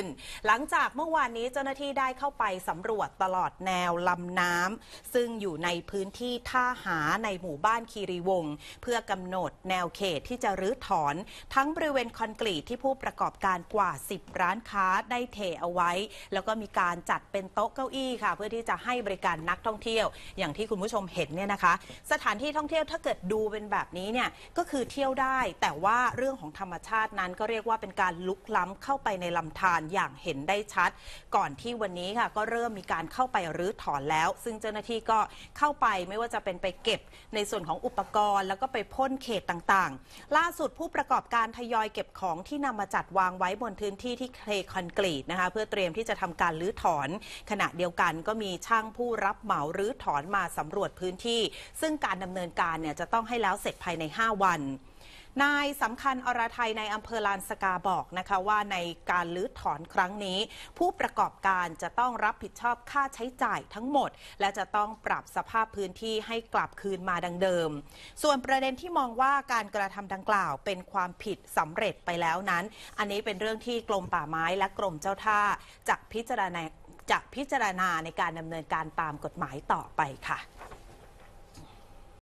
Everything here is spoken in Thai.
ึ้นหลังจากเมื่อวานนี้เจ้าหน้าที่ได้เข้าไปสำรวจตลอดแนวลำน้ำซึ่งอยู่ในพื้นที่ท่าหาในหมู่บ้านคีรีวง เพื่อกำหนดแนวเขตที่จะรื้อถอน ทั้งบริเวณคอนกรีตที่ผู้ประกอบการกว่า 10 ร้านค้าได้เทเอาไว้ แล้วก็มีการจัดเป็นโต๊ะเก้าอี้ค่ะ เพื่อที่จะให้บริการนักท่องเที่ยว อย่างที่คุณผู้ชมเห็นเนี่ยนะคะ สถานที่ท่องเที่ยวถ้าเกิดดูเป็นแบบนี้เนี่ยก็คือเที่ยวได้ แต่ว่าเรื่องของธรรมชาตินั้นก็เรียกว่าเป็นการลุกล้ำเข้าไปในลำธารอย่างเห็นได้ชัด ก่อนที่วันนี้ ค่ะก็เริ่มมีการเข้าไปรื้อถอนแล้ว ซึ่งเจ้าหน้าที่ก็เข้าไปไม่ว่าจะเป็นไปเก็บในส่วนของอุปกรณ์ แล้วก็ไปพ่นเขตต่างๆ ล่าสุดผู้ประกอบการทยอยเก็บของที่นำมาจัดวางไว้บนพื้นที่ที่เทคอนกรีตนะคะเพื่อเตรียมที่จะทำการรื้อถอน ขณะเดียวกันก็มีช่างผู้รับเหมารื้อถอนมาสำรวจพื้นที่ ซึ่งการดำเนินการเนี่ยจะต้องให้แล้วเสร็จภายใน 5 วันนายสำคัญอรไทยในอำเภอลานสกาบอกนะคะว่าในการลื้อถอนครั้งนี้ ผู้ประกอบการจะต้องรับผิดชอบค่าใช้จ่ายทั้งหมด และจะต้องปรับสภาพพื้นที่ให้กลับคืนมาดังเดิม ส่วนประเด็นที่มองว่าการกระทำดังกล่าวเป็นความผิดสำเร็จไปแล้วนั้น อันนี้เป็นเรื่องที่กรมป่าไม้และกรมเจ้าท่าจะพิจารณาจะพิจารณาในการดำเนินการตามกฎหมายต่อไปค่ะ